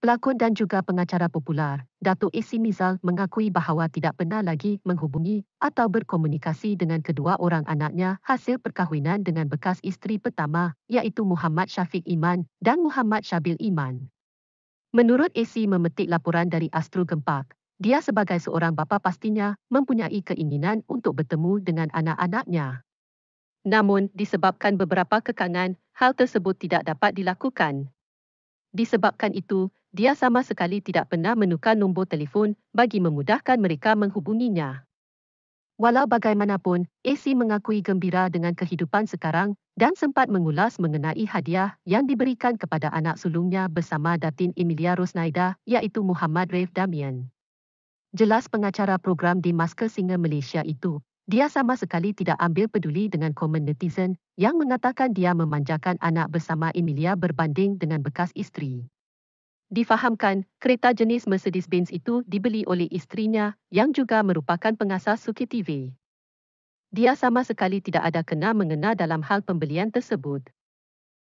Pelakon dan juga pengacara popular, Datuk Isi Mizal mengakui bahawa tidak pernah lagi menghubungi atau berkomunikasi dengan kedua orang anaknya hasil perkahwinan dengan bekas isteri pertama iaitu Muhammad Syafiq Iman dan Muhammad Syabil Iman. Menurut Isi memetik laporan dari Astro Gempak, dia sebagai seorang bapa pastinya mempunyai keinginan untuk bertemu dengan anak-anaknya. Namun, disebabkan beberapa kekangan, hal tersebut tidak dapat dilakukan. Disebabkan itu, dia sama sekali tidak pernah menukar nombor telefon bagi memudahkan mereka menghubunginya. Walau bagaimanapun, AC mengakui gembira dengan kehidupan sekarang dan sempat mengulas mengenai hadiah yang diberikan kepada anak sulungnya bersama Datin Emilia Rosnaida, iaitu Muhammad Raif Damian. Jelas pengacara program di Masker Singer Malaysia itu, dia sama sekali tidak ambil peduli dengan komen netizen yang mengatakan dia memanjakan anak bersama Emilia berbanding dengan bekas isteri. Difahamkan, kereta jenis Mercedes-Benz itu dibeli oleh istrinya yang juga merupakan pengasas Suki TV. Dia sama sekali tidak ada kena mengena dalam hal pembelian tersebut.